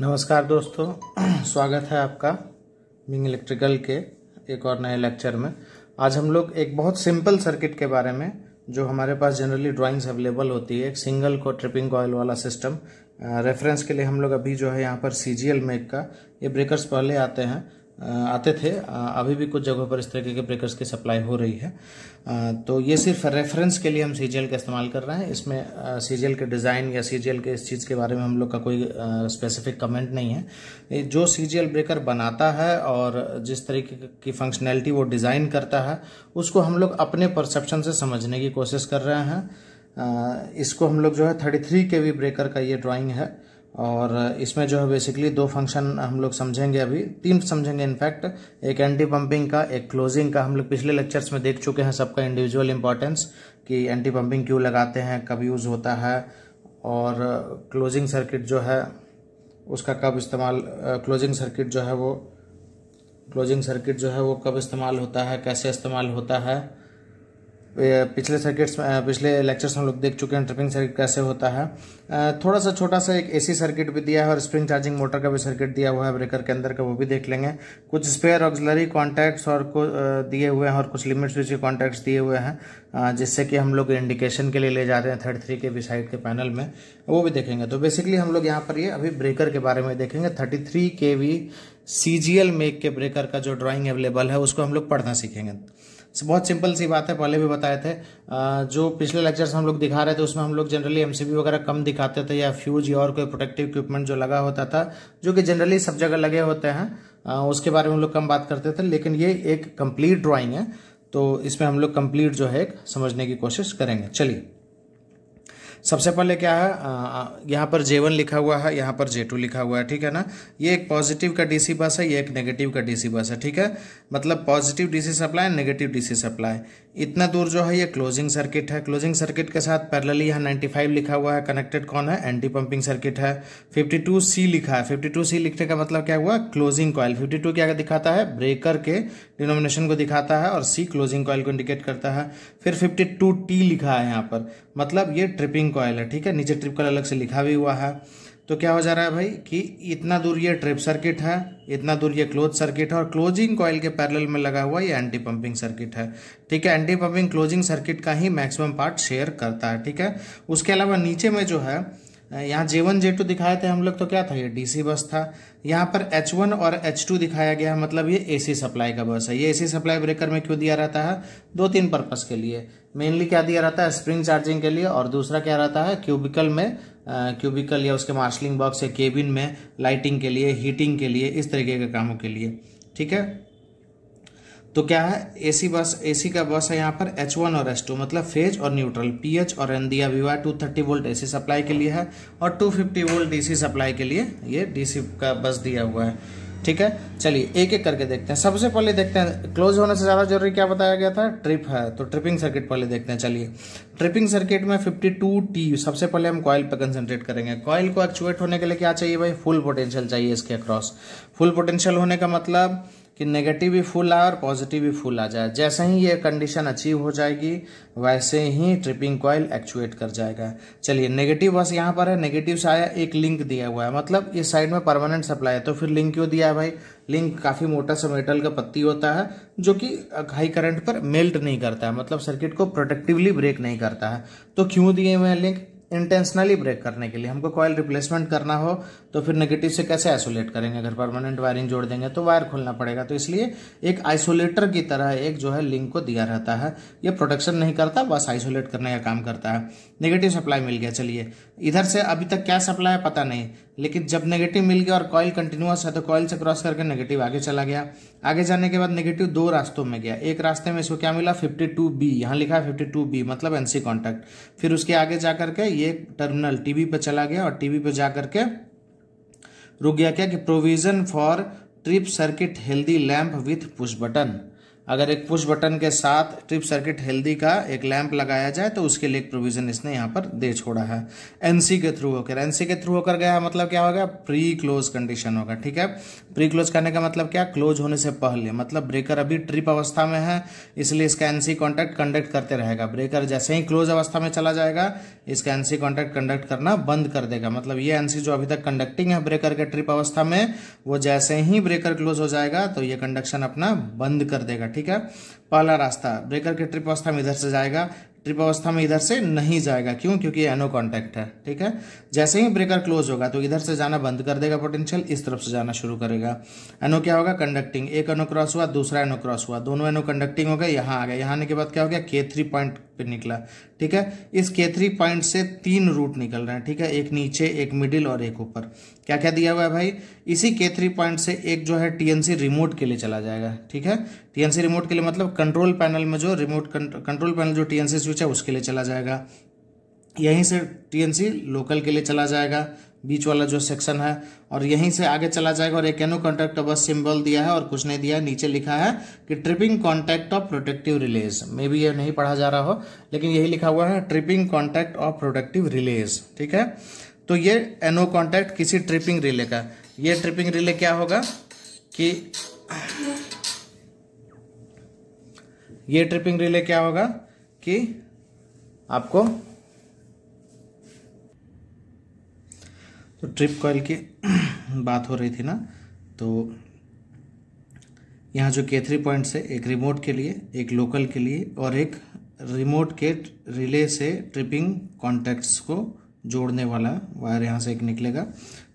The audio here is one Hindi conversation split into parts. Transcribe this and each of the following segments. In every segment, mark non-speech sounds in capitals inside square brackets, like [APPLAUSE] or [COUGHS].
नमस्कार दोस्तों [CLEARS THROAT] स्वागत है आपका बिंग इलेक्ट्रिकल के एक और नए लेक्चर में आज हम लोग एक बहुत सिंपल सर्किट के बारे में जो हमारे पास जनरली ड्राइंग्स अवेलेबल होती है एक सिंगल को ट्रिपिंग ऑयल वाला सिस्टम रेफरेंस के लिए हम लोग अभी जो है यहाँ पर सी जी एल मेक का ये ब्रेकर्स पहले आते हैं आते थे अभी भी कुछ जगहों पर इस तरीके के ब्रेकर्स की सप्लाई हो रही है तो ये सिर्फ रेफरेंस के लिए हम सी का इस्तेमाल कर रहे हैं इसमें सी के डिज़ाइन या सी के इस चीज़ के बारे में हम लोग का कोई स्पेसिफिक कमेंट नहीं है जो सी ब्रेकर बनाता है और जिस तरीके की फंक्शनैलिटी वो डिज़ाइन करता है उसको हम लोग अपने परसेप्शन से समझने की कोशिश कर रहे हैं इसको हम लोग जो है thirty three K V breaker का ये ड्राॅइंग है और इसमें जो है बेसिकली दो फंक्शन हम लोग समझेंगे अभी तीन समझेंगे इनफैक्ट एक एंटी पंपिंग का एक क्लोजिंग का हम लोग पिछले लेक्चर्स में देख चुके हैं सबका इंडिविजुअल इंपॉर्टेंस कि एंटी पंपिंग क्यों लगाते हैं कब यूज़ होता है और क्लोजिंग सर्किट जो है उसका कब इस्तेमाल क्लोजिंग सर्किट जो है वो क्लोजिंग सर्किट जो है वो कब इस्तेमाल होता है कैसे इस्तेमाल होता है पिछले सर्किट्स में पिछले लेक्चर्स हम लोग देख चुके हैं ट्रिपिंग सर्किट कैसे होता है थोड़ा सा छोटा सा एक एसी सर्किट भी दिया है और स्प्रिंग चार्जिंग मोटर का भी सर्किट दिया हुआ है ब्रेकर के अंदर का वो भी देख लेंगे कुछ स्पेयर ऑक्सलरी कॉन्टैक्ट्स और को दिए हुए हैं और कुछ लिमिट स्विच के कॉन्टैक्ट्स दिए हुए हैं जिससे कि हम लोग इंडिकेशन के लिए ले जा रहे हैं थर्ड थ्री के भी साइड के पैनल में वो भी देखेंगे तो बेसिकली हम लोग यहाँ पर ये अभी ब्रेकर के बारे में देखेंगे thirty three K V C G L make के ब्रेकर का जो ड्राॅइंग अवेलेबल है उसको हम लोग पढ़ना सीखेंगे बहुत सिंपल सी बात है पहले भी बताए थे जो पिछले लेक्चर्स हम लोग दिखा रहे थे उसमें हम लोग जनरली एमसीबी वगैरह कम दिखाते थे या फ्यूज या और कोई प्रोटेक्टिव इक्विपमेंट जो लगा होता था जो कि जनरली सब जगह लगे होते हैं उसके बारे में हम लोग कम बात करते थे लेकिन ये एक कंप्लीट ड्रॉइंग है तो इसमें हम लोग कंप्लीट जो है समझने की कोशिश करेंगे चलिए सबसे पहले क्या है यहाँ पर जेवन लिखा हुआ है यहाँ पर जेटू लिखा हुआ है ठीक है ना ये एक पॉजिटिव का डीसी बस है ये एक नेगेटिव का डीसी बस है ठीक है मतलब positive DC supply negative DC supply इतना दूर जो है ये क्लोजिंग सर्किट है क्लोजिंग सर्किट के साथ पैरेलली यहाँ 95 लिखा हुआ है कनेक्टेड कौन है एंटी पंपिंग सर्किट है सी लिखा है सी लिखने का मतलब क्या हुआ क्लोजिंग कॉयल 52 क्या दिखाता है ब्रेकर के डिनोमिनेशन को दिखाता है और सी क्लोजिंग कॉयल को इंडिकेट करता है फिर फिफ्टी टी लिखा है यहाँ पर मतलब ये ट्रिपिंग कॉयल है ठीक है नीचे ट्रिप कॉल अलग से लिखा भी हुआ है तो क्या हो जा रहा है भाई कि इतना दूर ये ट्रिप सर्किट है इतना दूर ये क्लोज सर्किट है और क्लोजिंग कॉयल के पैरेलल में लगा हुआ ये एंटी पंपिंग सर्किट है ठीक है एंटी पंपिंग क्लोजिंग सर्किट का ही मैक्सिमम पार्ट शेयर करता है ठीक है उसके अलावा नीचे में जो है यहाँ जे वन जे टू दिखाए थे हम लोग तो क्या था ये डीसी बस था यहाँ पर एच वन और एच टू दिखाया गया है मतलब ये एसी सप्लाई का बस है ये एसी सप्लाई ब्रेकर में क्यों दिया रहता है दो तीन पर्पस के लिए मेनली क्या दिया रहता है स्प्रिंग चार्जिंग के लिए और दूसरा क्या रहता है क्यूबिकल में क्यूबिकल या उसके मार्शलिंग बॉक्स या केबिन में लाइटिंग के लिए हीटिंग के लिए इस तरीके के कामों के लिए ठीक है तो क्या है एसी बस एसी का बस है यहाँ पर एच वन और एच टू मतलब फेज और न्यूट्रल पीएच और एन दिया हुआ two thirty volt AC supply के लिए है और two fifty volt DC supply के लिए ये डीसी का बस दिया हुआ है ठीक है चलिए एक एक करके देखते हैं सबसे पहले देखते हैं क्लोज होने से ज़्यादा जरूरी क्या बताया गया था ट्रिप है तो ट्रिपिंग सर्किट पहले देखते हैं चलिए ट्रिपिंग सर्किट में 52 टी सबसे पहले हम कॉयल पर कंसंट्रेट करेंगे कॉयल को एक्चुएट होने के लिए क्या चाहिए भाई फुल पोटेंशियल चाहिए इसके अक्रॉस फुल पोटेंशियल होने का मतलब कि नेगेटिव भी फुल आए और पॉजिटिव भी फुल आ जाए जैसे ही ये कंडीशन अचीव हो जाएगी वैसे ही ट्रिपिंग कॉयल एक्चुएट कर जाएगा चलिए नेगेटिव बस यहाँ पर है नेगेटिव से आया एक लिंक दिया हुआ है मतलब इस साइड में परमानेंट सप्लाई है तो फिर लिंक क्यों दिया है भाई लिंक काफ़ी मोटा सा मेटल का पत्ती होता है जो कि हाई करंट पर मेल्ट नहीं करता है मतलब सर्किट को प्रोटेक्टिवली ब्रेक नहीं करता है तो क्यों दिए हुए हैं लिंक इंटेंशनली ब्रेक करने के लिए हमको कॉयल रिप्लेसमेंट करना हो तो फिर नेगेटिव से कैसे आइसोलेट करेंगे अगर परमानेंट वायरिंग जोड़ देंगे तो वायर खोलना पड़ेगा तो इसलिए एक आइसोलेटर की तरह एक जो है लिंक को दिया रहता है ये प्रोटेक्शन नहीं करता बस आइसोलेट करने का काम करता है नेगेटिव सप्लाई मिल गया चलिए इधर से अभी तक क्या सप्लाई है पता नहीं लेकिन जब नेगेटिव मिल गया और कॉयल कंटिन्यूस है तो कॉयल से क्रॉस करके नेगेटिव आगे चला गया आगे जाने के बाद नेगेटिव दो रास्तों में गया एक रास्ते में इसको क्या मिला बी यहाँ लिखा है बी मतलब एनसी कॉन्टैक्ट फिर उसके आगे जा करके ये टर्मिनल टीबी पर चला गया और टीवी पे जा करके रुक गया क्या कि provision for trip circuit healthy lamp with push button अगर एक पुश बटन के साथ ट्रिप सर्किट हेल्दी का एक लैंप लगाया जाए तो उसके लिए एक प्रोविजन इसने यहाँ पर दे छोड़ा है एनसी के थ्रू होकर एनसी के थ्रू होकर गया मतलब क्या होगा प्री क्लोज कंडीशन होगा ठीक है प्री क्लोज करने का मतलब क्या क्लोज होने से पहले मतलब ब्रेकर अभी ट्रिप अवस्था में है इसलिए इसका एनसी कॉन्टैक्ट कंडक्ट करते रहेगा ब्रेकर जैसे ही क्लोज अवस्था में चला जाएगा इसका एनसी कॉन्टैक्ट कंडक्ट करना बंद कर देगा मतलब ये एनसी जो अभी तक कंडक्टिंग है ब्रेकर के ट्रिप अवस्था में वो जैसे ही ब्रेकर क्लोज हो जाएगा तो ये कंडक्शन अपना बंद कर देगा ठीक है पहला रास्ता ब्रेकर के ट्रिप अवस्था में इधर से जाएगा ट्रिप अवस्था में इधर से नहीं जाएगा क्यों क्योंकि एनो कॉन्टैक्ट है ठीक है जैसे ही ब्रेकर क्लोज होगा तो इधर से जाना बंद कर देगा पोटेंशियल इस तरफ से जाना शुरू करेगा एनो क्या होगा कंडक्टिंग एक एनो क्रॉस हुआ दूसरा एनो क्रॉस हुआ दोनों एनो कंडक्टिंग हो गए यहाँ आ गया यहाँ आने के बाद क्या हो गया के थ्री पॉइंट पे निकला ठीक है इस के थ्री पॉइंट से तीन रूट निकल रहे हैं ठीक है एक नीचे एक मिडिल और एक ऊपर क्या क्या दिया हुआ है भाई इसी के थ्री पॉइंट से एक जो है टीएनसी रिमोट के लिए चला जाएगा ठीक है टीएनसी रिमोट के लिए मतलब कंट्रोल पैनल में जो रिमोट कंट्रोल पैनल जो टीएनसी स्विच है उसके लिए चला जाएगा यहीं से टीएनसी लोकल के लिए चला जाएगा बीच वाला जो सेक्शन है और यहीं से आगे चला जाएगा और एक एनो कॉन्टैक्ट बस सिंबल दिया है और कुछ नहीं दिया है नीचे लिखा है कि tripping contact of protective relays मे भी ये नहीं पढ़ा जा रहा हो लेकिन यही लिखा हुआ है tripping contact of protective relays ठीक है तो ये एनो कॉन्टैक्ट किसी ट्रिपिंग रिले का ये ट्रिपिंग रिले क्या होगा कि ये ट्रिपिंग रिले क्या होगा कि आपको तो ट्रिप कॉल की बात हो रही थी ना तो यहाँ जो के थ्री पॉइंट्स है एक रिमोट के लिए एक लोकल के लिए और एक रिमोट के रिले से ट्रिपिंग कॉन्टैक्ट्स को जोड़ने वाला वायर यहाँ से एक निकलेगा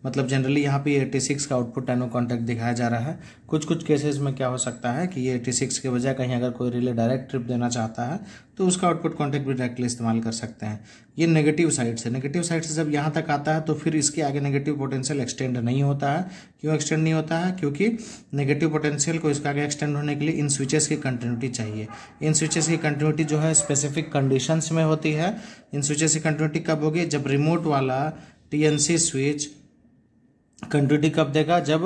मतलब जनरली यहाँ पे 86 का आउटपुट टैनो कॉन्टैक्ट दिखाया जा रहा है कुछ कुछ केसेस में क्या हो सकता है कि ये 86 के बजाय कहीं अगर कोई रिले डायरेक्ट ट्रिप देना चाहता है तो उसका आउटपुट कॉन्टैक्ट भी डायरेक्टली इस्तेमाल कर सकते हैं ये नेगेटिव साइड से नेगेटिव साइड से जब यहाँ तक आता है तो फिर इसके आगे नेगेटिव पोटेंशियल एक्सटेंड नहीं होता है क्यों एक्सटेंड नहीं होता है क्योंकि नेगेटिव पोटेंशियल को इसका आगे एक्सटेंड होने के लिए इन स्विचेस की कंटिन्यूटी चाहिए इन स्विचेस की कंटिन्यूटी जो है स्पेसिफिक कंडीशंस में होती है इन स्विचेस की कंटिन्यूटी कब होगी जब रिमोट वाला टी स्विच कंट्रोटी कब देगा जब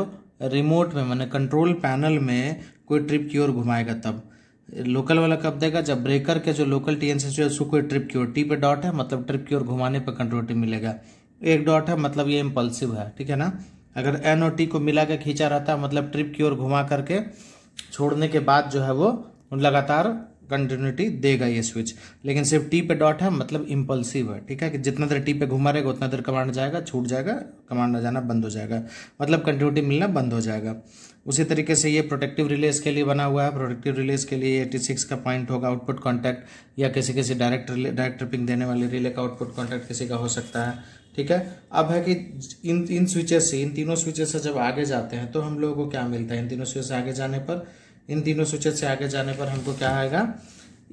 रिमोट में मैंने कंट्रोल पैनल में कोई ट्रिप की ओर घुमाएगा तब लोकल वाला कब देगा जब ब्रेकर के जो लोकल टी एन है उसको कोई ट्रिप की ओर टी पे डॉट है मतलब ट्रिप की ओर घुमाने पर कंट्रोटी मिलेगा एक डॉट है मतलब ये इम्पल्सिव है ठीक है ना अगर एन ओ टी को मिला के खींचा रहता है मतलब ट्रिप की ओर घुमा करके छोड़ने के बाद जो है वो लगातार कंटिन्यूटी देगा ये स्विच लेकिन सिर्फ टी पे डॉट है मतलब इम्पल्सिव है ठीक है कि जितना देर टी पे घुमा रहेगा उतना देर कमांड जाएगा छूट जाएगा कमांड जाना बंद हो जाएगा मतलब कंटिन्यूटी मिलना बंद हो जाएगा उसी तरीके से ये प्रोटेक्टिव रिलेज के लिए बना हुआ है प्रोटेक्टिव रिलेज के लिए एटी सिक्स का पॉइंट होगा आउटपुट कॉन्टैक्ट या किसी किसी डायरेक्ट रिले डायरेक्ट ट्रिपिंग देने वाले रिले का आउटपुट कॉन्टैक्ट किसी का हो सकता है ठीक है अब है कि इन इन स्विचेस से इन तीनों स्विचेस से जब आगे जाते हैं तो हम लोगों को क्या मिलता है इन तीनों स्विच से आगे जाने पर इन तीनों स्विचेज से आगे जाने पर हमको क्या आएगा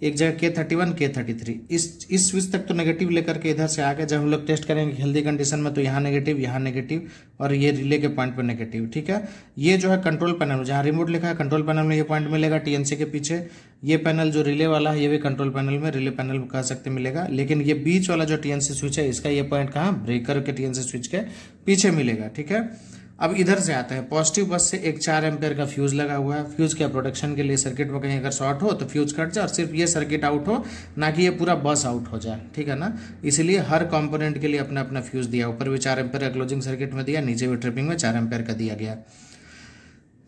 एक जगह K thirty one K thirty three इस इस स्विच तक तो नेगेटिव लेकर के इधर से आगे जब हम लोग टेस्ट करेंगे हेल्दी कंडीशन में तो यहाँ नेगेटिव यहाँ नेगेटिव और ये रिले के पॉइंट पर नेगेटिव ठीक है ये जो है कंट्रोल पैनल जहाँ रिमोट लिखा है कंट्रोल पैनल में ये पॉइंट मिलेगा टीएनसी के पीछे ये पैनल जो रिले वाला है ये भी कंट्रोल पैनल में रिले पैनल कह सकते मिलेगा लेकिन ये बीच वाला जो टीएनसी स्विच है इसका ये पॉइंट कहाँ ब्रेकर के टीएनसी स्विच के पीछे मिलेगा ठीक है अब इधर से आता है पॉजिटिव बस से एक चार एम्पेयर का फ्यूज लगा हुआ है फ्यूज के प्रोटेक्शन के लिए सर्किट में कहीं अगर शॉर्ट हो तो फ्यूज कट जाए और सिर्फ ये सर्किट आउट हो ना कि ये पूरा बस आउट हो जाए ठीक है ना इसलिए हर कंपोनेंट के लिए अपना अपना फ्यूज दिया ऊपर भी चार एम्पेयर का क्लोजिंग सर्किट में दिया नीचे भी ट्रिपिंग में चार एम्पेयर का दिया गया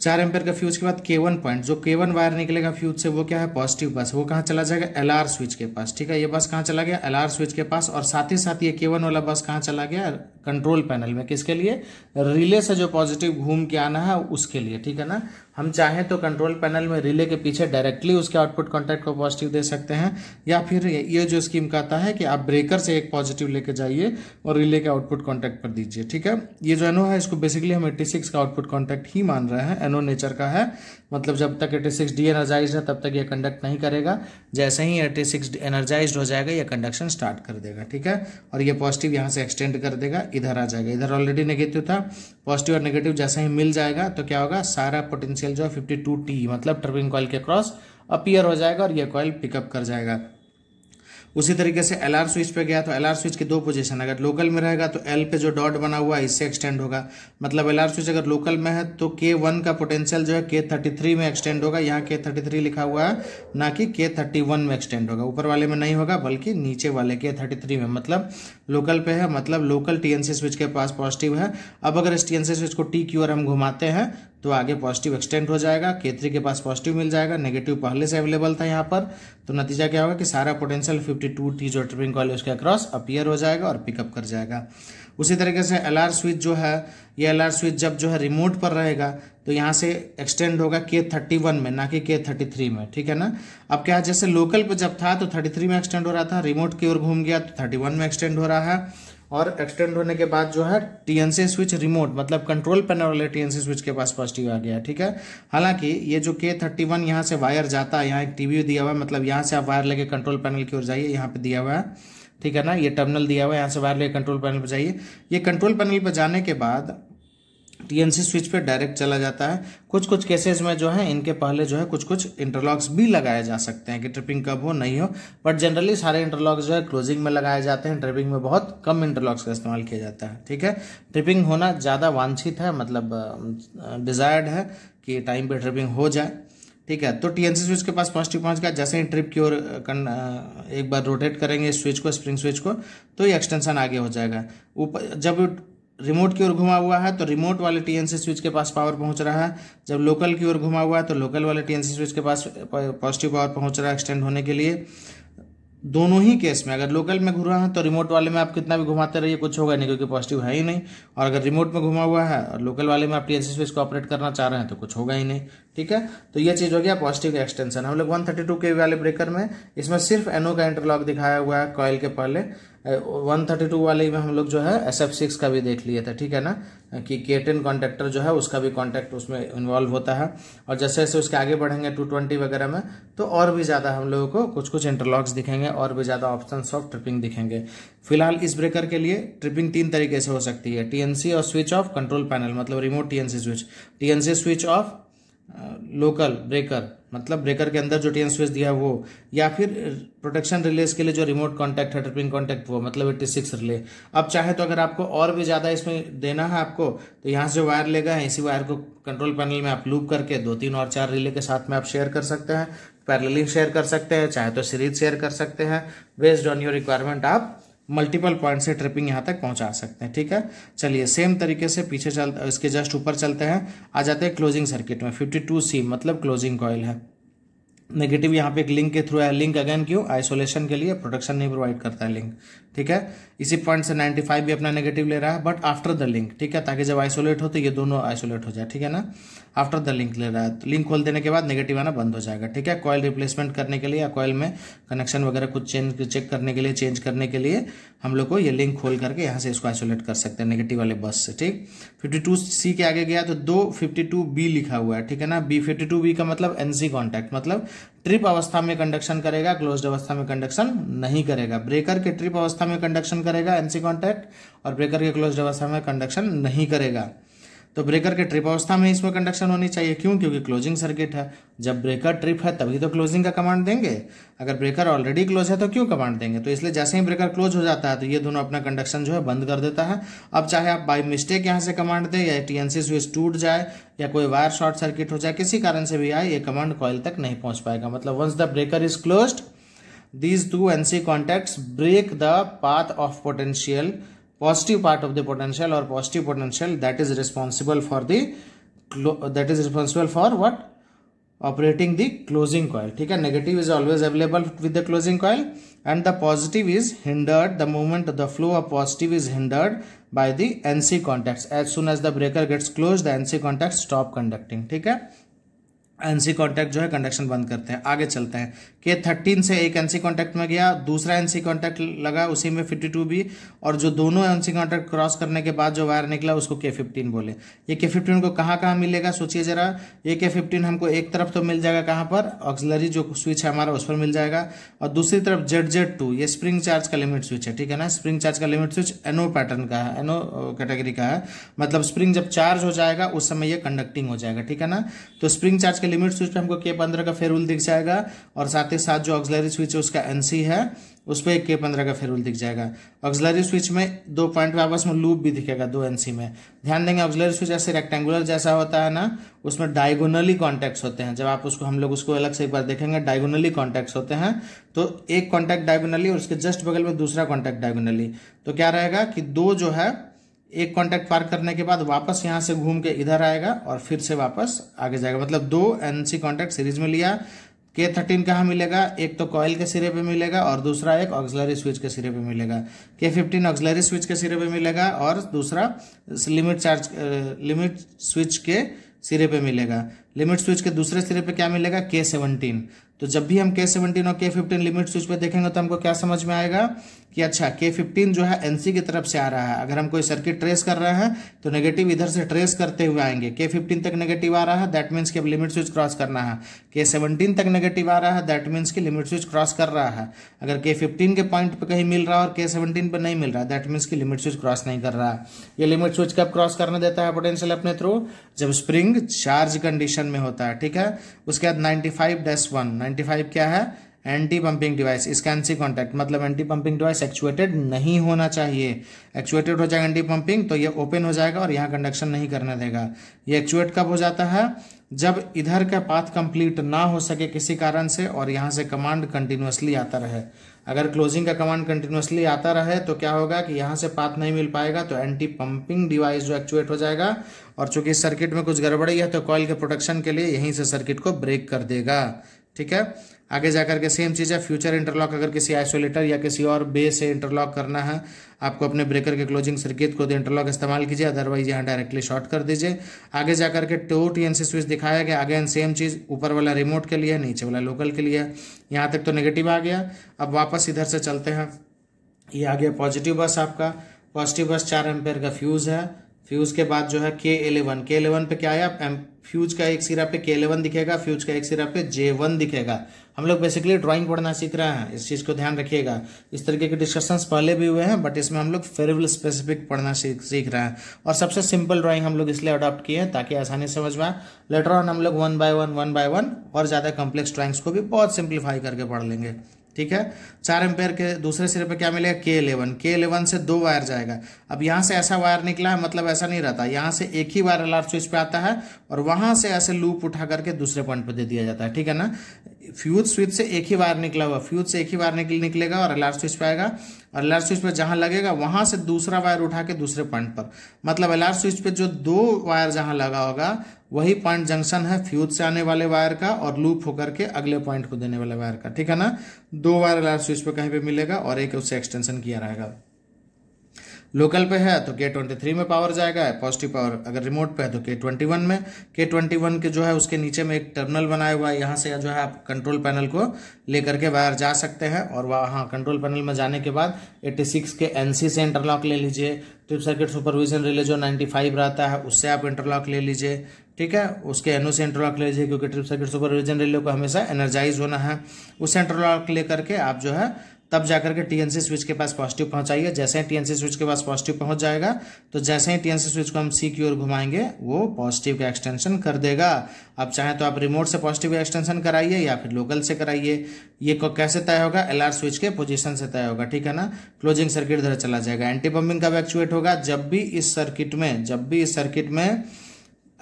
चार एम्पेयर का फ्यूज के बाद के वन पॉइंट जो के वन वायर निकलेगा फ्यूज से वो क्या है पॉजिटिव बस वो कहाँ चला जाएगा एल आर स्विच के पास ठीक है ये बस कहाँ चला गया एल आर स्विच के पास और साथ ही साथ ये के वन वाला बस कहाँ चला गया कंट्रोल पैनल में किसके लिए रिले से जो पॉजिटिव घूम के आना है उसके लिए ठीक है ना हम चाहें तो कंट्रोल पैनल में रिले के पीछे डायरेक्टली उसके आउटपुट कॉन्टैक्ट को पॉजिटिव दे सकते हैं या फिर ये जो स्कीम कहता है कि आप ब्रेकर से एक पॉजिटिव लेके जाइए और रिले के आउटपुट कॉन्टैक्ट पर दीजिए ठीक है ये जो एनो है इसको बेसिकली हम एट्टी सिक्स का आउटपुट कॉन्टैक्ट ही मान रहे हैं एनो नेचर का है मतलब जब तक एट्टी सिक्स डी एनर्जाइज है तब तक ये कंडक्ट नहीं करेगा जैसे ही एट्टी सिक्स एनर्जाइज हो जाएगा यह कंडक्शन स्टार्ट कर देगा ठीक है और यह पॉजिटिव यहाँ से एक्सटेंड कर देगा इधर आ जाएगा इधर ऑलरेडी नेगेटिव था पॉजिटिव और नेगेटिव जैसे ही मिल जाएगा तो क्या होगा सारा पोटेंशियल पोटेंशियल जो है फिफ्टी टू टी मतलब टर्बिन कॉयल के क्रॉस अपियर हो जाएगा और यह कॉयल पिकअप कर जाएगा उसी तरीके से एल आर स्विच पे गया तो एल आर स्विच की दो पोजीशन अगर लोकल में रहेगा तो एल पे जो डॉट बना हुआ है इससे एक्सटेंड होगा मतलब एल आर स्विच अगर लोकल में है तो के वन का पोटेंशियल जो है के थर्टी थ्री में एक्सटेंड होगा यहाँ के थर्टी थ्री लिखा हुआ है ना कि के थर्टी वन में एक्सटेंड होगा ऊपर वाले में नहीं होगा बल्कि नीचे वाले के थर्टी थ्री में मतलब लोकल पे है मतलब local T N C switch के पास पॉजिटिव है अब अगर इस टी एन सी स्विच को टी की ओर हम घुमाते हैं तो आगे पॉजिटिव एक्सटेंड हो जाएगा के के पास पॉजिटिव मिल जाएगा नेगेटिव पहले से अवेलेबल था यहाँ पर तो नतीजा क्या होगा कि सारा पोटेंशियल फिफ्टी टू टी जो ट्रिपिंग कॉलेज के अक्रॉस अपियर हो जाएगा और पिकअप कर जाएगा उसी तरीके से एल आर स्विच जो है ये एल आर स्विच जब जो है रिमोट पर रहेगा तो यहाँ से एक्सटेंड होगा के थर्टी वन में ना कि के थर्टी थ्री में ठीक है ना अब क्या है जैसे लोकल पे जब था तो थर्टी थ्री में एक्सटेंड हो रहा था रिमोट की ओर घूम गया तो थर्टी वन में एक्सटेंड हो रहा है और एक्सटेंड होने के बाद जो है टीएनसी स्विच रिमोट मतलब कंट्रोल पैनल वाले टीएनसी स्विच के पास पॉजिटिव आ गया ठीक है हालांकि ये जो के थर्टी वन यहाँ से वायर जाता है यहाँ एक टीवी दिया हुआ है मतलब यहाँ से आप वायर लेके कंट्रोल पैनल की ओर जाइए यहाँ पे दिया हुआ है ठीक है ना ये टर्मिनल दिया हुआ है यहाँ से वायर ले कंट्रोल पैनल पर जाइए ये कंट्रोल पैनल पर जाने के बाद टीएनसी स्विच पे डायरेक्ट चला जाता है कुछ कुछ केसेस में जो है इनके पहले जो है कुछ कुछ इंटरलॉक्स भी लगाए जा सकते हैं कि ट्रिपिंग कब हो नहीं हो बट जनरली सारे इंटरलॉक्स जो है क्लोजिंग में लगाए जाते हैं ट्रिपिंग में बहुत कम इंटरलॉक्स का इस्तेमाल किया जाता है ठीक है ट्रिपिंग होना ज़्यादा वांछित है मतलब डिज़ायर्ड है कि टाइम पर ट्रिपिंग हो जाए ठीक है तो टीएनसी स्विच के पास पॉजिटिव पहुंच गया जैसे ही ट्रिप की ओर एक बार रोटेट करेंगे स्विच को स्प्रिंग स्विच को तो ये एक्सटेंशन आगे हो जाएगा ऊपर जब रिमोट की ओर घुमा हुआ है तो रिमोट वाले टीएनसी स्विच के पास पावर पहुंच रहा है जब लोकल की ओर घुमा हुआ है तो लोकल वाले टीएनसी स्विच के पास पॉजिटिव पावर पहुंच रहा है एक्सटेंड होने के लिए दोनों ही केस में अगर लोकल में घूम रहा है तो रिमोट वाले में आप कितना भी घुमाते रहिए कुछ होगा नहीं क्योंकि पॉजिटिव है ही नहीं और अगर रिमोट में घुमा हुआ है और लोकल वाले में आप टीएनसी स्विच को ऑपरेट करना चाह रहे हैं तो कुछ होगा ही नहीं ठीक है तो ये चीज़ हो गया पॉजिटिव एक्सटेंशन हम लोग 132 के वाले ब्रेकर में इसमें सिर्फ एनओ का इंटरलॉक दिखाया हुआ है कॉयल के पहले 132 वाले में हम लोग जो है एस एफ सिक्स का भी देख लिए थे ठीक है ना कि के टेन कॉन्टेक्टर जो है उसका भी कॉन्टैक्ट उसमें इन्वॉल्व होता है और जैसे जैसे उसके आगे बढ़ेंगे टू ट्वेंटी वगैरह में तो और भी ज़्यादा हम लोगों को कुछ कुछ इंटरलॉक्स दिखेंगे और भी ज़्यादा ऑप्शन ऑफ ट्रिपिंग दिखेंगे फिलहाल इस ब्रेकर के लिए ट्रिपिंग तीन तरीके से हो सकती है टीएनसी और स्विच ऑफ कंट्रोल पैनल मतलब remote TNC switch TNC switch of local breaker मतलब ब्रेकर के अंदर जो टी स्विच दिया वो या फिर प्रोटेक्शन रिलेज के लिए जो रिमोट कॉन्टैक्ट है ट्रिपिंग कॉन्टैक्ट वो मतलब एट्टी सिक्स रिले अब चाहे तो अगर आपको और भी ज़्यादा इसमें देना है आपको तो यहाँ से जो वायर लेगा इसी वायर को कंट्रोल पैनल में आप लूप करके दो तीन और चार रिले के साथ में आप शेयर कर सकते हैं पैरलिंग शेयर कर सकते हैं चाहे तो सीरीज शेयर कर सकते हैं बेस्ड ऑन योर रिक्वायरमेंट आप मल्टीपल पॉइंट से ट्रिपिंग यहाँ तक पहुंचा सकते हैं ठीक है चलिए सेम तरीके से पीछे चल इसके जस्ट ऊपर चलते हैं आ जाते हैं क्लोजिंग सर्किट में फिफ्टी टू सी मतलब क्लोजिंग कॉयल है नेगेटिव यहाँ पे एक लिंक के थ्रू है लिंक अगेन क्यों आइसोलेशन के लिए प्रोटेक्शन नहीं प्रोवाइड करता है लिंक ठीक है इसी पॉइंट से 95 भी अपना नेगेटिव ले रहा है बट आफ्टर द लिंक ठीक है ताकि जब आइसोलेट हो तो ये दोनों आइसोलेट हो जाए ठीक है ना आफ्टर द लिंक ले रहा है तो लिंक खोल देने के बाद नेगेटिव आना बंद हो जाएगा ठीक है कॉयल रिप्लेसमेंट करने के लिए या कॉयल में कनेक्शन वगैरह कुछ चेंज चेक करने के लिए चेंज करने के लिए हम लोग को ये लिंक खोल करके यहाँ से इसको आइसोलेट कर सकते हैं नेगेटिव वाले बस से ठीक फिफ्टी टू सी के आगे गया तो दो फिफ्टी टू बी लिखा हुआ है ठीक है ना बी फिफ्टी टू बी का मतलब एन सी कॉन्टैक्ट मतलब ट्रिप अवस्था में कंडक्शन करेगा क्लोज अवस्था में कंडक्शन नहीं करेगा ब्रेकर के ट्रिप अवस्था में कंडक्शन करेगा एनसी कॉन्टैक्ट और ब्रेकर के क्लोज अवस्था में कंडक्शन नहीं करेगा तो ब्रेकर के ट्रिप अवस्था में इसमें कंडक्शन होनी चाहिए क्यों क्योंकि क्लोजिंग सर्किट है जब ब्रेकर ट्रिप है तभी तो क्लोजिंग का कमांड देंगे अगर ब्रेकर ऑलरेडी क्लोज है तो क्यों कमांड देंगे तो इसलिए जैसे ही ब्रेकर क्लोज हो जाता है तो ये दोनों अपना कंडक्शन जो है बंद कर देता है अब चाहे आप बाई मिस्टेक यहाँ से कमांड दें या टी स्विच टूट जाए या कोई वायर शॉर्ट सर्किट हो जाए किसी कारण से भी आए ये कमांड कॉल तक नहीं पहुँच पाएगा मतलब once the breaker is close these two NC contact break the path of potential positive part of the potential or positive potential that is responsible for the that is responsible for what operating the closing coil ठीक है negative is always available with the closing coil and the positive is hindered the movement of the flow of positive is hindered by the NC contacts as soon as the breaker gets closed the NC contacts stop conducting ठीक है एनसी कांटेक्ट जो है कंडक्शन बंद करते हैं आगे चलते हैं के थर्टीन से एक एनसी कांटेक्ट में गया दूसरा एनसी कांटेक्ट लगा उसी में फिफ्टी टू भी और जो दोनों एनसी कांटेक्ट क्रॉस करने के बाद जो वायर निकला उसको के फिफ्टीन बोले ये के फिफ्टीन को कहाँ कहाँ मिलेगा सोचिए जरा ये के फिफ्टीन हमको एक तरफ तो मिल जाएगा कहाँ पर ऑक्सिलरी जो स्विच है हमारा उस पर मिल जाएगा और दूसरी तरफ जेड जेड टू ये स्प्रिंग चार्ज का लिमिट स्विच है ठीक है ना स्प्रिंग चार्ज का लिमिट स्विच एनो पैटर्न का है एनो कैटेगरी का है मतलब स्प्रिंग जब चार्ज हो जाएगा उस समय यह कंडक्टिंग हो जाएगा ठीक है ना तो स्प्रिंग चार्ज के लिमिट स्विच पर हमको के पंद्रह का फेरूल दिख जाएगा और साथ साथ ही साथ जो ऑक्सलरी स्विच है उसका एनसी है उस पर के पंद्रह का फेरूल दिख जाएगा ऑक्सलरी स्विच में दो पॉइंट में आपस में लूप भी दिखेगा दो एनसी में ध्यान देंगे ऑक्सलरी स्विच ऐसे रेक्टेंगुलर जैसा होता है ना उसमें डायगोनली कॉन्टैक्ट्स होते हैं जब आप उसको हम लोग उसको अलग से एक बार देखेंगे डायगोनली कॉन्टैक्ट्स होते हैं तो एक कॉन्टैक्ट डायगोनली और उसके जस्ट बगल में दूसरा कॉन्टैक्ट डायगोनली तो क्या रहेगा कि दो जो है एक कॉन्टैक्ट पार करने के बाद वापस यहाँ से घूम के इधर आएगा और फिर से वापस आगे जाएगा मतलब दो एनसी कॉन्टैक्ट सीरीज में लिया के थर्टीन कहाँ मिलेगा एक तो कॉयल के सिरे पे मिलेगा और दूसरा एक ऑक्सलरी स्विच के सिरे पे मिलेगा के फिफ्टीन ऑक्सलरी स्विच के सिरे पे मिलेगा और दूसरा लिमिट चार्ज लिमिट स्विच के सिरे पे मिलेगा लिमिट स्विच के दूसरे सिरे पे क्या मिलेगा के सेवनटीन तो जब भी हम के सेवनटीन और के फिफ्टीन लिमिट स्विच पे देखेंगे तो हमको क्या समझ में आएगा कि अच्छा के फिफ्टीन जो है एनसी की तरफ से आ रहा है अगर हम कोई सर्किट ट्रेस कर रहे हैं तो नेगेटिव इधर से ट्रेस करते हुए आएंगे के फिफ्टीन तक नेगेटिव आ रहा है दैट मीन्स कि अब लिमिट स्विच क्रॉस करना है के सेवनटीन तक नेगेटिव आ रहा है दैट मीन्स कि लिमिट स्विच क्रॉस कर रहा है अगर के फिफ्टीन के पॉइंट पर कहीं मिल रहा है और के सेवनटीन पर नहीं मिल रहा दैट मीन्स की लिमिट स्विच क्रॉस नहीं कर रहा ये लिमिट स्विच कब क्रॉस करने देता है पोटेंशियल अपने थ्रू जब स्प्रिंग चार्ज कंडीशन में होता है ठीक है उसके बाद ninety five dash one ninety five क्या है एंटी पंपिंग डिवाइस स्कैंसी कॉन्टैक्ट मतलब एंटी पंपिंग डिवाइस एक्चुएटेड नहीं होना चाहिए एक्चुएटेड हो जाएगा एंटी पंपिंग तो ये ओपन हो जाएगा और यहाँ कंडक्शन नहीं करने देगा ये एक्चुएट कब हो जाता है जब इधर का पाथ कंप्लीट ना हो सके किसी कारण से और यहाँ से कमांड कंटिन्यूसली आता रहे अगर क्लोजिंग का कमांड कंटिन्यूसली आता रहे तो क्या होगा कि यहाँ से पाथ नहीं मिल पाएगा तो एंटी पंपिंग डिवाइस जो एक्चुएट हो जाएगा और चूंकि सर्किट में कुछ गड़बड़ी है तो कॉयल के प्रोटेक्शन के लिए यहीं से सर्किट को ब्रेक कर देगा ठीक है आगे जाकर के सेम चीज़ है फ्यूचर इंटरलॉक अगर किसी आइसोलेटर या किसी और बे से इंटरलॉक करना है आपको अपने ब्रेकर के क्लोजिंग सर्किट को इंटरलॉक इस्तेमाल कीजिए अदरवाइज यहाँ डायरेक्टली शॉर्ट कर दीजिए आगे जाकर के टो टी स्विच दिखाया गया अगेन सेम चीज़ ऊपर वाला रिमोट के लिए नीचे वाला लोकल के लिए यहाँ तक तो नेगेटिव आ गया अब वापस इधर से चलते हैं ये आ गया पॉजिटिव बस आपका पॉजिटिव बस चार एम्पेयर का फ्यूज़ है फिर उसके बाद जो है के एलेवन के एलेवन पे क्या आया एम फ्यूज का एक सिरा पे के एलेवन दिखेगा फ्यूज का एक सिरा पे जे वन दिखेगा हम लोग बेसिकली ड्राइंग पढ़ना सीख रहे हैं इस चीज़ को ध्यान रखिएगा इस तरीके के डिस्कशंस पहले भी हुए हैं बट इसमें हम लोग फेरेबल स्पेसिफिक पढ़ना सीख सीख रहे हैं और सबसे सिंपल ड्राइंग हम लोग इसलिए अडॉप्ट किए हैं ताकि आसानी समझ में लेटर ऑन हम लोग one by one one by one और ज़्यादा कॉम्प्लेक्स ड्राइंग्स को भी बहुत सिंप्लीफाई करके पढ़ लेंगे ठीक है चार एम्पेयर के दूसरे सिरे पे क्या मिलेगा के एलेवन के एलेवन से दो वायर जाएगा अब यहाँ से ऐसा वायर निकला है मतलब ऐसा नहीं रहता यहाँ से एक ही वायर अलार्ट स्विच पे आता है और वहां से ऐसे लूप उठा करके दूसरे पॉइंट पे दे दिया जाता है ठीक है ना फ्यूज स्विच से एक ही वायर निकला हुआ फ्यूज से एक ही वायर निकल निकलेगा और एलआर स्विच पे आएगा और एलआर स्विच पे जहां लगेगा वहां से दूसरा वायर उठा के दूसरे पॉइंट पर मतलब एलआर स्विच पे जो दो वायर जहां लगा होगा वही पॉइंट जंक्शन है फ्यूज से आने वाले वायर का और लूप होकर के अगले पॉइंट को देने वाले वायर का ठीक है ना दो वायर एलआर स्विच पे कहीं पर मिलेगा और एक उससे एक्सटेंशन किया रहेगा लोकल पे है तो के ट्वेंटी थ्री में पावर जाएगा पॉजिटिव पावर अगर रिमोट पे है तो के ट्वेंटी वन में के ट्वेंटी वन के जो है उसके नीचे में एक टर्मिनल बनाया हुआ है यहाँ से जो है आप कंट्रोल पैनल को लेकर के वायर जा सकते हैं और वहाँ कंट्रोल हाँ, पैनल में जाने के बाद एट्टी सिक्स के एन सी से इंटरलॉक ले लीजिए ट्रिप सर्किट सुपरविजन रिले जो नाइन्टी फाइव रहता है उससे आप इंटरलॉक ले लीजिए ठीक है उसके एनओ से इंटरलॉक ले लीजिए क्योंकि ट्रिप सर्किट सुपरविजन रिले को हमेशा एनर्जाइज होना है उस इंटरलॉक लेकर के आप जो है तब जाकर के टीएनसी स्विच के पास पॉजिटिव पहुंचाइए जैसे ही टीएनसी स्विच के पास पॉजिटिव पहुंच जाएगा तो जैसे ही टीएनसी स्विच को हम सी की ओर घुमाएंगे वो पॉजिटिव का एक्सटेंशन कर देगा अब चाहे तो आप रिमोट से पॉजिटिव एक्सटेंशन कराइए या फिर लोकल से कराइए ये को कैसे तय होगा एल स्विच के पोजिशन से तय होगा ठीक है ना क्लोजिंग सर्किट इधर चला जाएगा एंटी पम्पिंग कब एक्चुएट होगा जब भी इस सर्किट में जब भी इस सर्किट में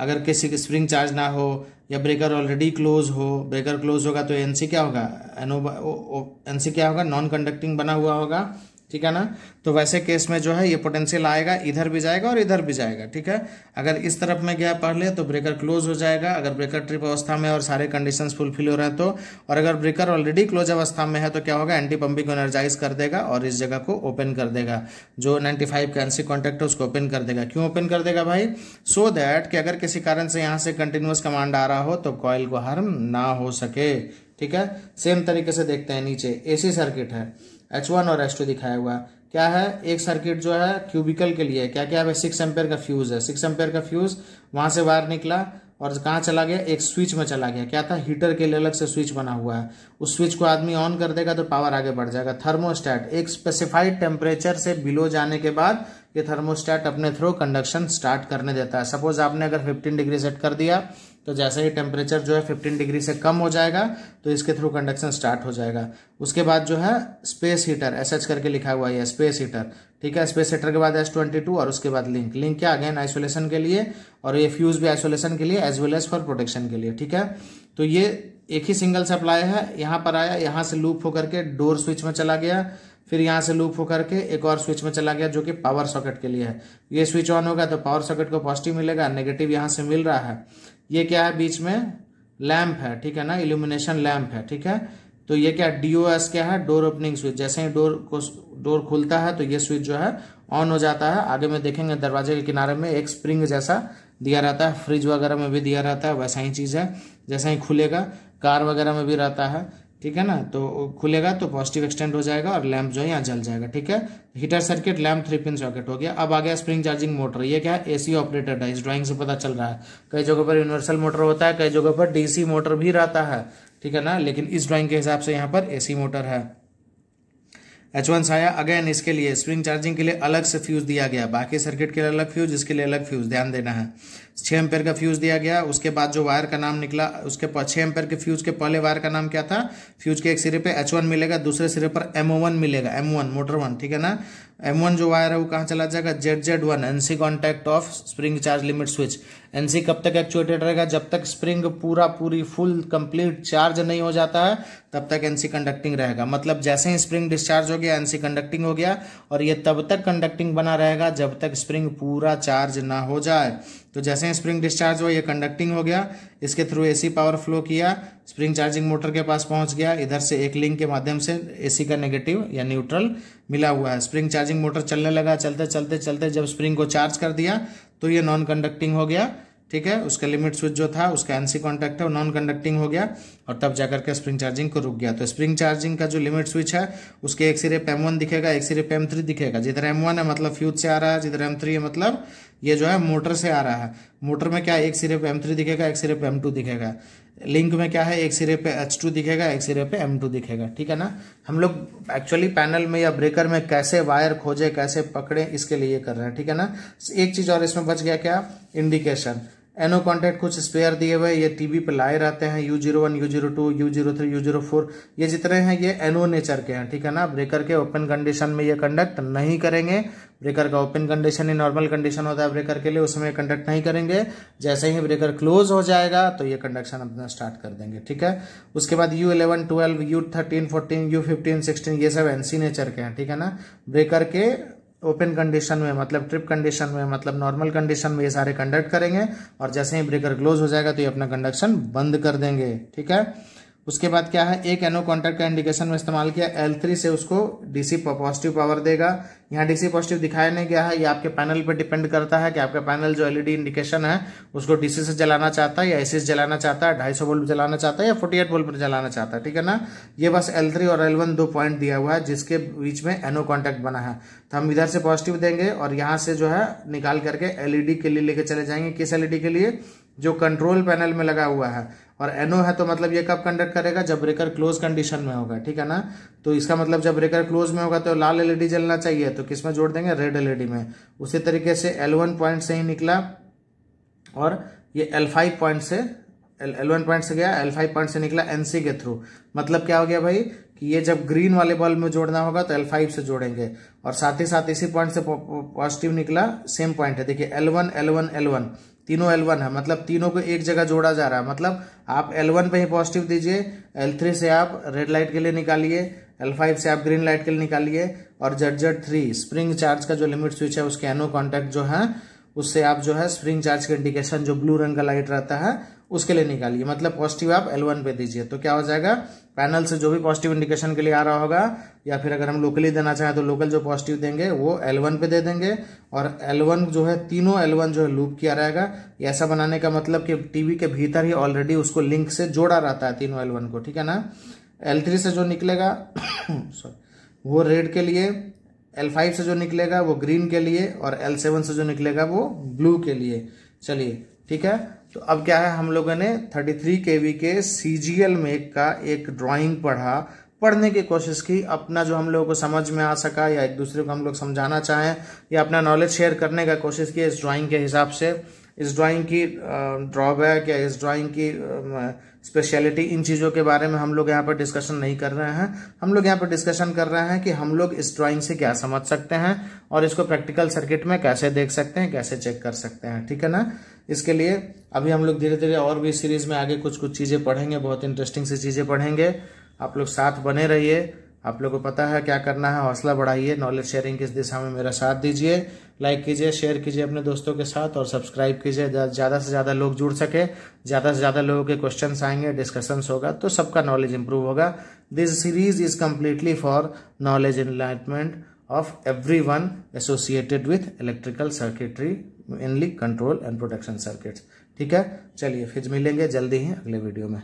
अगर किसी की स्प्रिंग चार्ज ना हो या ब्रेकर ऑलरेडी क्लोज हो ब्रेकर क्लोज होगा तो एनसी क्या होगा एनओ एनसी क्या होगा नॉन कंडक्टिंग बना हुआ होगा ठीक है ना तो वैसे केस में जो है ये पोटेंशियल आएगा इधर भी जाएगा और इधर भी जाएगा ठीक है अगर इस तरफ में गया पहले तो ब्रेकर क्लोज हो जाएगा अगर ब्रेकर ट्रिप अवस्था में और सारे कंडीशन फुलफिल हो रहे हैं तो और अगर ब्रेकर ऑलरेडी क्लोज अवस्था में है तो क्या होगा एंटी पंपिंग को एनर्जाइज कर देगा और इस जगह को ओपन कर देगा जो नाइन्टी फाइव का एनसी कॉन्टेक्ट है उसको ओपन कर देगा क्यों ओपन कर देगा भाई सो so दैट कि अगर किसी कारण से यहाँ से कंटिन्यूस कमांड आ रहा हो तो कॉयल को हार्म ना हो सके ठीक है सेम तरीके से देखते हैं नीचे एसी सर्किट है एच वन और एच टू दिखाया हुआ है क्या है एक सर्किट जो है क्यूबिकल के लिए क्या क्या है सिक्स एम्पेयर का फ्यूज़ है सिक्स एम्पेयर का फ्यूज़ वहाँ से बाहर निकला और कहाँ चला गया एक स्विच में चला गया क्या था हीटर के लिए अलग से स्विच बना हुआ है उस स्विच को आदमी ऑन कर देगा तो पावर आगे बढ़ जाएगा थर्मोस्टैट एक स्पेसिफाइड टेम्परेचर से बिलो जाने के बाद ये थर्मोस्टैट अपने थ्रू कंडक्शन स्टार्ट करने देता है सपोज आपने अगर 15 डिग्री सेट कर दिया तो जैसे ही टेम्परेचर जो है 15 डिग्री से कम हो जाएगा तो इसके थ्रू कंडक्शन स्टार्ट हो जाएगा उसके बाद जो है स्पेस हीटर एस एच करके लिखा हुआ है स्पेस हीटर ठीक है स्पेस हीटर के बाद एस ट्वेंटी टू और उसके बाद लिंक लिंक क्या अगेन आइसोलेशन के लिए और ये फ्यूज भी आइसोलेशन के लिए as well as for protection के लिए ठीक है तो ये एक ही सिंगल सप्लाई है यहाँ पर आया यहाँ से लूप होकर के डोर स्विच में चला गया फिर यहाँ से लूप होकर के एक और स्विच में चला गया जो कि पावर सॉकेट के लिए है ये स्विच ऑन होगा तो पावर सॉकेट को पॉजिटिव मिलेगा नेगेटिव यहाँ से मिल रहा है ये क्या है बीच में लैम्प है ठीक है ना इल्यूमिनेशन लैम्प है ठीक है तो ये क्या डीओएस क्या है डोर ओपनिंग स्विच जैसे ही डोर को डोर खुलता है तो ये स्विच जो है ऑन हो जाता है आगे में देखेंगे दरवाजे के किनारे में एक स्प्रिंग जैसा दिया रहता है फ्रिज वगैरह में भी दिया रहता है वैसा ही चीज़ है जैसा ही खुलेगा कार वगैरह में भी रहता है ठीक है ना तो खुलेगा तो पॉजिटिव एक्सटेंड हो जाएगा और लैम्प जो है यहाँ जल जाएगा ठीक है heater circuit lamp three pin socket हो गया अब आ गया स्प्रिंग चार्जिंग मोटर ये क्या है एसी ऑपरेटेड है इस ड्राइंग से पता चल रहा है कई जगह पर यूनिवर्सल मोटर होता है कई जगह पर डीसी मोटर भी रहता है ठीक है ना लेकिन इस ड्राइंग के हिसाब से यहाँ पर ए मोटर है एच वन साया अगेन इसके लिए स्प्रिंग चार्जिंग के लिए अलग से फ्यूज़ दिया गया बाकी सर्किट के लिए अलग फ्यूज़ इसके लिए अलग फ्यूज़ ध्यान देना है छः एम्पेयर का फ्यूज़ दिया गया उसके बाद जो वायर का नाम निकला उसके छः एम्पेयर के फ्यूज़ के पहले वायर का नाम क्या था फ्यूज़ के एक सिरे पे एच वन मिलेगा दूसरे सिरे पर एम वन मिलेगा एम वन मोटर वन ठीक है ना एम वन जो वायर है वो कहाँ चला जाएगा Z Z one N C contact of spring charge limit switch N कब तक एक्चुएटेड रहेगा जब तक स्प्रिंग पूरा पूरी फुल कंप्लीट चार्ज नहीं हो जाता है तब तक एनसी कंडक्टिंग रहेगा मतलब जैसे ही स्प्रिंग डिस्चार्ज हो गया एनसी कंडक्टिंग हो गया और ये तब तक कंडक्टिंग बना रहेगा जब तक स्प्रिंग पूरा चार्ज ना हो जाए तो जैसे ही स्प्रिंग डिस्चार्ज हो ये कंडक्टिंग हो गया इसके थ्रू एसी पावर फ्लो किया स्प्रिंग चार्जिंग मोटर के पास पहुंच गया इधर से एक लिंक के माध्यम से सी का नेगेटिव या न्यूट्रल मिला हुआ है स्प्रिंग चार्जिंग मोटर चलने लगा चलते चलते चलते जब स्प्रिंग को चार्ज कर दिया तो ये नॉन कंडक्टिंग हो गया ठीक है उसका लिमिट स्विच जो था उसका एनसी कॉन्टैक्ट है वो नॉन कंडक्टिंग हो गया और तब जाकर के स्प्रिंग चार्जिंग को रुक गया तो स्प्रिंग चार्जिंग का जो लिमिट स्विच है उसके एक सिरे एम वन दिखेगा एक सिरे एम थ्री दिखेगा जिधर एम वन है मतलब फ्यूज से आ रहा है जिधर एम थ्री है मतलब ये जो है मोटर से आ रहा है मोटर में क्या एक सिरे पे एम थ्री दिखेगा एक सिरे पे एम टू दिखेगा लिंक में क्या है एक सिरे पे एच टू दिखेगा एक सिरे पे एम टू दिखेगा ठीक है ना हम लोग एक्चुअली पैनल में या ब्रेकर में कैसे वायर खोजे कैसे पकड़े इसके लिए कर रहे हैं ठीक है ना एक चीज़ और इसमें बच गया क्या इंडिकेशन एनो कॉन्टैक्ट कुछ स्पेयर दिए हुए ये टीवी पे लाए रहते हैं U zero one U zero two U zero three U zero four ये जितने हैं ये एनो नेचर के हैं ठीक है ना ब्रेकर के ओपन कंडीशन में ये कंडक्ट नहीं करेंगे ब्रेकर का ओपन कंडीशन ही नॉर्मल कंडीशन होता है ब्रेकर के लिए उसमें कंडक्ट नहीं करेंगे जैसे ही ब्रेकर क्लोज हो जाएगा तो ये कंडक्शन अपना स्टार्ट कर देंगे ठीक है उसके बाद U eleven twelve U thirteen fourteen U fifteen sixteen ये सब एनसी नेचर के हैं ठीक है ना ब्रेकर के ओपन कंडीशन में मतलब ट्रिप कंडीशन में मतलब नॉर्मल कंडीशन में ये सारे कंडक्ट करेंगे और जैसे ही ब्रेकर क्लोज हो जाएगा तो ये अपना कंडक्शन बंद कर देंगे ठीक है उसके बाद क्या है एक एनो कॉन्टैक्ट का इंडिकेशन में इस्तेमाल किया एल थ्री से उसको डीसी पॉजिटिव पावर देगा यहाँ डीसी पॉजिटिव दिखाया नहीं गया है ये आपके पैनल पर डिपेंड करता है कि आपका पैनल जो एलईडी इंडिकेशन e है उसको डीसी से जलाना चाहता है या एसी से जलाना चाहता है ढाई सौ वोल्ट जलाना चाहता है या फोर्टी एट वोल्ट पर जलाना चाहता है ठीक है ना ये बस एल थ्री और एल वन दो पॉइंट दिया हुआ है जिसके बीच में एनो कॉन्टैक्ट बना है तो हम इधर से पॉजिटिव देंगे और यहाँ से जो है निकाल करके एलईडी e के लिए लेके चले जाएंगे किस एलईडी e के लिए जो कंट्रोल पैनल में लगा हुआ है और एनओ है तो मतलब ये कब कंडक्ट करेगा जब ब्रेकर क्लोज कंडीशन में होगा ठीक है ना तो इसका मतलब जब ब्रेकर क्लोज में होगा तो लाल एलईडी जलना चाहिए तो किस में जोड़ देंगे रेड एलईडी में उसी तरीके से एल वन पॉइंट से ही निकला और ये एल फाइव पॉइंट से एल वन पॉइंट से गया एल फाइव पॉइंट से निकला एनसी के थ्रू मतलब क्या हो गया भाई कि ये जब ग्रीन वाले बल्ब में जोड़ना होगा तो एल फाइव से जोड़ेंगे और साथ ही साथ इसी पॉइंट से पॉजिटिव निकला सेम पॉइंट है देखिए L one L one L one तीनों एल वन है मतलब तीनों को एक जगह जोड़ा जा रहा है मतलब आप एल वन पे ही पॉजिटिव दीजिए एल थ्री से आप रेड लाइट के लिए निकालिए एल फाइव से आप ग्रीन लाइट के लिए निकालिए और Z Z three spring charge का जो लिमिट स्विच है उसके एनो कॉन्टैक्ट जो है उससे आप जो है स्प्रिंग चार्ज का इंडिकेशन जो ब्लू रंग का लाइट रहता है उसके लिए निकालिए मतलब पॉजिटिव आप L1 पे दीजिए तो क्या हो जाएगा पैनल से जो भी पॉजिटिव इंडिकेशन के लिए आ रहा होगा या फिर अगर हम लोकली देना चाहें तो लोकल जो पॉजिटिव देंगे वो L1 पे दे देंगे और L1 जो है तीनों L1 जो है लूप किया रहेगा ऐसा बनाने का मतलब कि टीवी के भीतर ही ऑलरेडी उसको लिंक से जोड़ा रहता है तीनों एल को ठीक है ना एल थ्री से जो निकलेगा सॉरी [COUGHS] वो रेड के लिए L5 से जो निकलेगा वो ग्रीन के लिए और L7 से जो निकलेगा वो ब्लू के लिए चलिए ठीक है तो अब क्या है हम लोगों ने 33 थ्री के सी जी एल मेक का एक ड्राइंग पढ़ा पढ़ने की कोशिश की अपना जो हम लोगों को समझ में आ सका या एक दूसरे को हम लोग समझाना चाहें या अपना नॉलेज शेयर करने का कोशिश की इस ड्राइंग के हिसाब से इस ड्राइंग की ड्रॉबैक या इस ड्राइंग की स्पेशलिटी इन चीज़ों के बारे में हम लोग यहाँ पर डिस्कशन नहीं कर रहे हैं हम लोग यहाँ पर डिस्कशन कर रहे हैं कि हम लोग इस ड्राइंग से क्या समझ सकते हैं और इसको प्रैक्टिकल सर्किट में कैसे देख सकते हैं कैसे चेक कर सकते हैं ठीक है ना इसके लिए अभी हम लोग धीरे धीरे और भी सीरीज में आगे कुछ कुछ चीज़ें पढ़ेंगे बहुत इंटरेस्टिंग सी चीज़ें पढ़ेंगे आप लोग साथ बने रहिए आप लोग को पता है क्या करना है हौसला बढ़ाइए नॉलेज शेयरिंग किस इस दिशा में मेरा साथ दीजिए लाइक कीजिए शेयर कीजिए अपने दोस्तों के साथ और सब्सक्राइब कीजिए ज़्यादा से ज़्यादा लोग जुड़ सके ज़्यादा से ज़्यादा लोगों के क्वेश्चन आएंगे डिस्कशंस होगा तो सबका नॉलेज इंप्रूव होगा this series is completely for knowledge enlightenment of everyone associated with electrical circuitry mainly control and protection circuits ठीक है चलिए फिर मिलेंगे जल्दी ही अगले वीडियो में